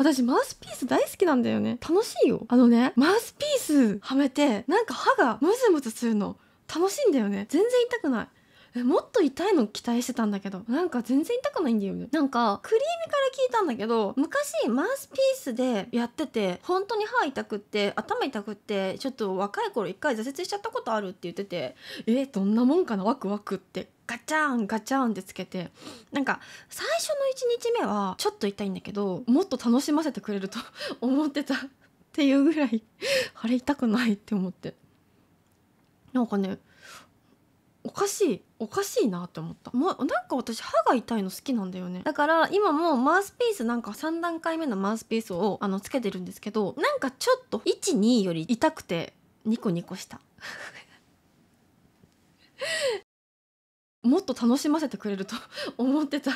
私マウスピース大好きなんだよね楽しいよあのねマウスピースはめてなんか歯がムズムズするの楽しいんだよね全然痛くないえもっと痛いの期待してたんだけどなんか全然痛くないんだよねなんかクリームから聞いたんだけど昔マウスピースでやってて本当に歯痛くって頭痛くってちょっと若い頃一回挫折しちゃったことあるって言っててえどんなもんかなワクワクってガチャンガチャンってつけてなんか最初の1日目はちょっと痛いんだけどもっと楽しませてくれると 思ってた っていうぐらいあれ痛くないって思ってなんかねおかしいおかしいなって思った、ま、なんか私歯が痛いの好きなんだよねだから今もマウスピースなんか3段階目のマウスピースをあのつけてるんですけどなんかちょっと12より痛くてニコニコした もっと楽しませてくれると思ってた